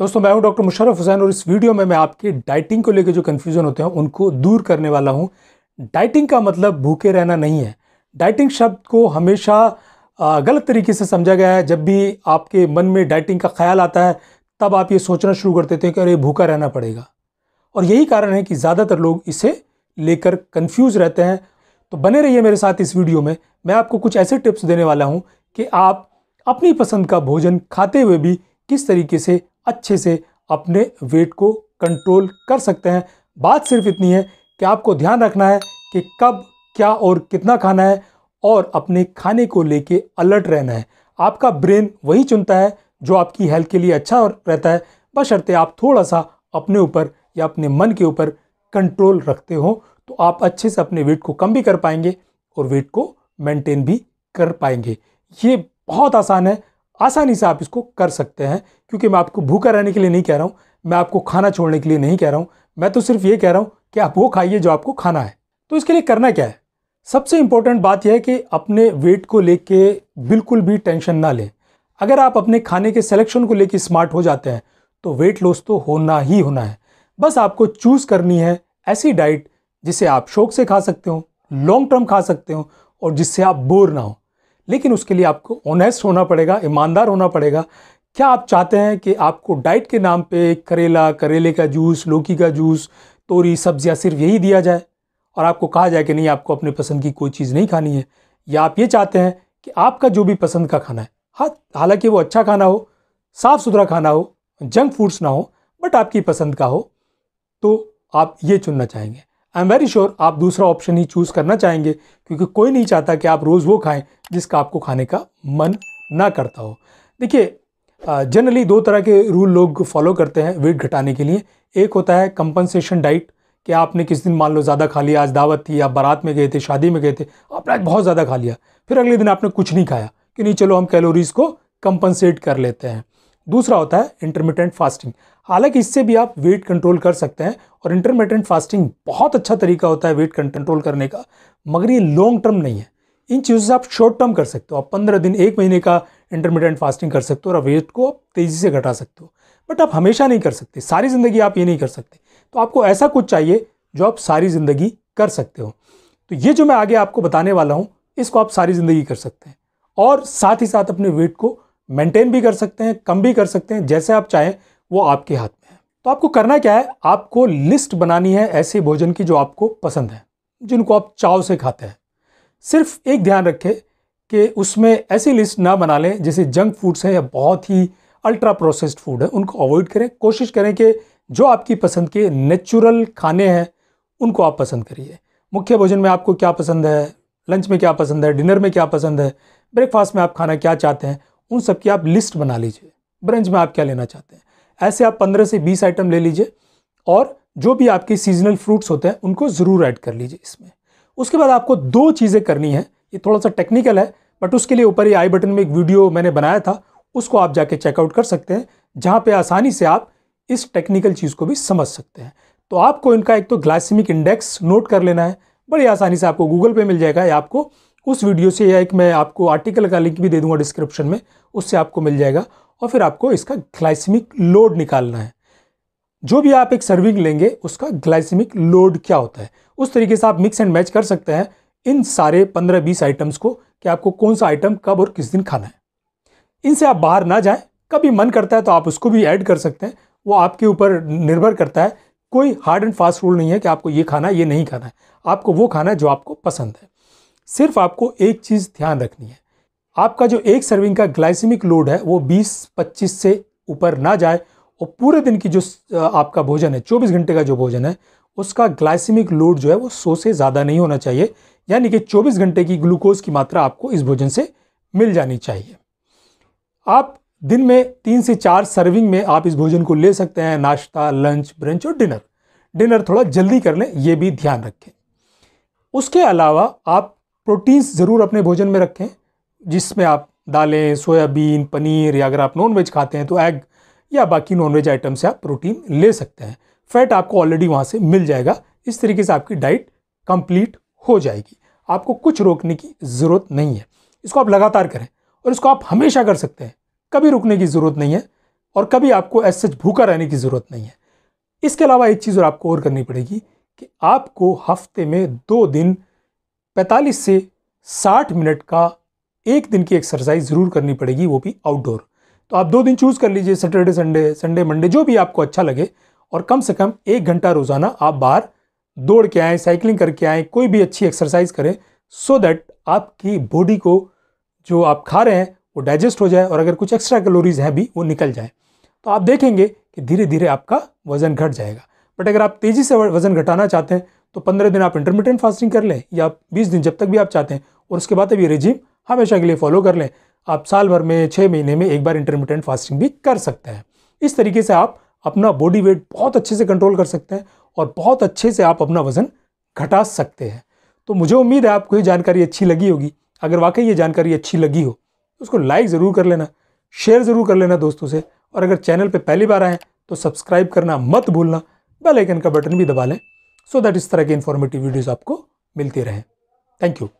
दोस्तों मैं हूं डॉक्टर मुशरफ हुसैन और इस वीडियो में मैं आपके डाइटिंग को लेकर जो कन्फ्यूज़न होते हैं उनको दूर करने वाला हूं डाइटिंग का मतलब भूखे रहना नहीं है डाइटिंग शब्द को हमेशा गलत तरीके से समझा गया है जब भी आपके मन में डाइटिंग का ख्याल आता है तब आप ये सोचना शुरू कर देते हैं कि अरे भूखा रहना पड़ेगा और यही कारण है कि ज़्यादातर लोग इसे लेकर कन्फ्यूज़ रहते हैं तो बने रहिए मेरे साथ इस वीडियो में मैं आपको कुछ ऐसे टिप्स देने वाला हूँ कि आप अपनी पसंद का भोजन खाते हुए भी किस तरीके से अच्छे से अपने वेट को कंट्रोल कर सकते हैं बात सिर्फ इतनी है कि आपको ध्यान रखना है कि कब क्या और कितना खाना है और अपने खाने को लेके अलर्ट रहना है आपका ब्रेन वही चुनता है जो आपकी हेल्थ के लिए अच्छा रहता है बशर्ते आप थोड़ा सा अपने ऊपर या अपने मन के ऊपर कंट्रोल रखते हो तो आप अच्छे से अपने वेट को कम भी कर पाएंगे और वेट को मेंटेन भी कर पाएंगे ये बहुत आसान है आसानी से आप इसको कर सकते हैं क्योंकि मैं आपको भूखा रहने के लिए नहीं कह रहा हूँ मैं आपको खाना छोड़ने के लिए नहीं कह रहा हूँ मैं तो सिर्फ ये कह रहा हूँ कि आप वो खाइए जो आपको खाना है तो इसके लिए करना क्या है सबसे इम्पोर्टेंट बात यह है कि अपने वेट को ले बिल्कुल भी टेंशन ना लें अगर आप अपने खाने के सिलेक्शन को लेकर स्मार्ट हो जाते हैं तो वेट लॉस तो होना ही होना है बस आपको चूज़ करनी है ऐसी डाइट जिसे आप शौक से खा सकते हो लॉन्ग टर्म खा सकते हो और जिससे आप बोर ना हो लेकिन उसके लिए आपको ऑनेस्ट होना पड़ेगा ईमानदार होना पड़ेगा क्या आप चाहते हैं कि आपको डाइट के नाम पे करेला करेले का जूस लौकी का जूस तोरी सब्जियां सिर्फ यही दिया जाए और आपको कहा जाए कि नहीं आपको अपने पसंद की कोई चीज़ नहीं खानी है या आप ये चाहते हैं कि आपका जो भी पसंद का खाना है हाँ हालांकि वो अच्छा खाना हो साफ़ सुथरा खाना हो जंक फूड्स ना हो बट आपकी पसंद का हो तो आप ये चुनना चाहेंगे आई एम वेरी श्योर आप दूसरा ऑप्शन ही चूज़ करना चाहेंगे क्योंकि कोई नहीं चाहता कि आप रोज़ वो खाएं जिसका आपको खाने का मन ना करता हो देखिए जनरली दो तरह के रूल लोग फॉलो करते हैं वेट घटाने के लिए एक होता है कंपनसेशन डाइट कि आपने किस दिन मान लो ज़्यादा खा लिया आज दावत थी आप बारात में गए थे शादी में गए थे आपने आज बहुत ज़्यादा खा लिया फिर अगले दिन आपने कुछ नहीं खाया कि नहीं चलो हम कैलोरीज़ को कंपनसेट कर लेते हैं दूसरा होता है इंटरमीडियंट फास्टिंग हालांकि इससे भी आप वेट कंट्रोल कर सकते हैं और इंटरमीडियंट फास्टिंग बहुत अच्छा तरीका होता है वेट कंट्रोल करने का मगर ये लॉन्ग टर्म नहीं है इन चीज़ों से आप शॉर्ट टर्म कर सकते हो आप पंद्रह दिन एक महीने का इंटरमीडियंट फास्टिंग कर सकते हो और वेट को आप तेज़ी से घटा सकते हो बट आप हमेशा नहीं कर सकते सारी ज़िंदगी आप ये नहीं कर सकते तो आपको ऐसा कुछ चाहिए जो आप सारी ज़िंदगी कर सकते हो तो ये जो मैं आगे आपको बताने वाला हूँ इसको आप सारी ज़िंदगी कर सकते हैं और साथ ही साथ अपने वेट को मेंटेन भी कर सकते हैं कम भी कर सकते हैं जैसे आप चाहें वो आपके हाथ में है तो आपको करना क्या है आपको लिस्ट बनानी है ऐसे भोजन की जो आपको पसंद है जिनको आप चाव से खाते हैं सिर्फ एक ध्यान रखें कि उसमें ऐसी लिस्ट ना बना लें जैसे जंक फूड्स हैं या बहुत ही अल्ट्रा प्रोसेस्ड फूड है उनको अवॉइड करें कोशिश करें कि जो आपकी पसंद के नेचुरल खाने हैं उनको आप पसंद करिए मुख्य भोजन में आपको क्या पसंद है लंच में क्या पसंद है डिनर में क्या पसंद है ब्रेकफास्ट में आप खाना क्या चाहते हैं उन सब की आप लिस्ट बना लीजिए ब्रंच में आप क्या लेना चाहते हैं ऐसे आप पंद्रह से बीस आइटम ले लीजिए और जो भी आपके सीजनल फ्रूट्स होते हैं उनको ज़रूर ऐड कर लीजिए इसमें उसके बाद आपको दो चीज़ें करनी है ये थोड़ा सा टेक्निकल है बट उसके लिए ऊपर ये आई बटन में एक वीडियो मैंने बनाया था उसको आप जाके चेकआउट कर सकते हैं जहाँ पे आसानी से आप इस टेक्निकल चीज़ को भी समझ सकते हैं तो आपको इनका एक तो ग्लासिमिक इंडेक्स नोट कर लेना है बड़ी आसानी से आपको गूगल पे मिल जाएगा या आपको उस वीडियो से या एक मैं आपको आर्टिकल का लिंक भी दे दूंगा डिस्क्रिप्शन में उससे आपको मिल जाएगा और फिर आपको इसका ग्लाइसमिक लोड निकालना है जो भी आप एक सर्विंग लेंगे उसका ग्लाइसमिक लोड क्या होता है उस तरीके से आप मिक्स एंड मैच कर सकते हैं इन सारे पंद्रह बीस आइटम्स को कि आपको कौन सा आइटम कब और किस दिन खाना है इनसे आप बाहर ना जाएं कभी मन करता है तो आप उसको भी ऐड कर सकते हैं वो आपके ऊपर निर्भर करता है कोई हार्ड एंड फास्ट रूल नहीं है कि आपको ये खाना है ये नहीं खाना है आपको वो खाना है जो आपको पसंद है सिर्फ आपको एक चीज़ ध्यान रखनी है आपका जो एक सर्विंग का ग्लाइसिमिक लोड है वो 20-25 से ऊपर ना जाए और पूरे दिन की जो आपका भोजन है 24 घंटे का जो भोजन है उसका ग्लाइसिमिक लोड जो है वो सौ से ज़्यादा नहीं होना चाहिए यानी कि 24 घंटे की ग्लूकोज की मात्रा आपको इस भोजन से मिल जानी चाहिए आप दिन में तीन से चार सर्विंग में आप इस भोजन को ले सकते हैं नाश्ता लंच ब्रंच और डिनर डिनर थोड़ा जल्दी कर लें ये भी ध्यान रखें उसके अलावा आप प्रोटीन्स ज़रूर अपने भोजन में रखें जिसमें आप दालें सोयाबीन पनीर या अगर आप नॉनवेज खाते हैं तो एग या बाकी नॉनवेज आइटम से आप प्रोटीन ले सकते हैं फैट आपको ऑलरेडी वहाँ से मिल जाएगा इस तरीके से आपकी डाइट कंप्लीट हो जाएगी आपको कुछ रोकने की ज़रूरत नहीं है इसको आप लगातार करें और इसको आप हमेशा कर सकते हैं कभी रुकने की ज़रूरत नहीं है और कभी आपको एज सच भूखा रहने की ज़रूरत नहीं है इसके अलावा एक चीज़ और आपको और करनी पड़ेगी कि आपको हफ्ते में दो दिन 45 से 60 मिनट का एक दिन की एक्सरसाइज ज़रूर करनी पड़ेगी वो भी आउटडोर तो आप दो दिन चूज़ कर लीजिए सैटरडे संडे संडे मंडे जो भी आपको अच्छा लगे और कम से कम एक घंटा रोज़ाना आप बाहर दौड़ के आएँ साइकिलिंग करके आएँ कोई भी अच्छी एक्सरसाइज करें सो so दैट आपकी बॉडी को जो आप खा रहे हैं वो डाइजेस्ट हो जाए और अगर कुछ एक्स्ट्रा कैलोरीज हैं भी वो निकल जाए तो आप देखेंगे कि धीरे धीरे आपका वज़न घट जाएगा बट अगर आप तेज़ी से वज़न घटाना चाहते हैं तो पंद्रह दिन आप इंटरमीडियंट फास्टिंग कर लें या बीस दिन जब तक भी आप चाहते हैं और उसके बाद अब ये रिजीम हमेशा के लिए फॉलो कर लें आप साल भर में छः महीने में एक बार इंटरमीडियंट फास्टिंग भी कर सकते हैं इस तरीके से आप अपना बॉडी वेट बहुत अच्छे से कंट्रोल कर सकते हैं और बहुत अच्छे से आप अपना वज़न घटा सकते हैं तो मुझे उम्मीद है आपको ये जानकारी अच्छी लगी होगी अगर वाकई ये जानकारी अच्छी लगी हो तो उसको लाइक ज़रूर कर लेना शेयर ज़रूर कर लेना दोस्तों से और अगर चैनल पर पहली बार आएँ तो सब्सक्राइब करना मत भूलना बेल आइकन का बटन भी दबा लें सो दैट इस तरह के इन्फॉर्मेटिव वीडियोज़ आपको मिलती रहें थैंक यू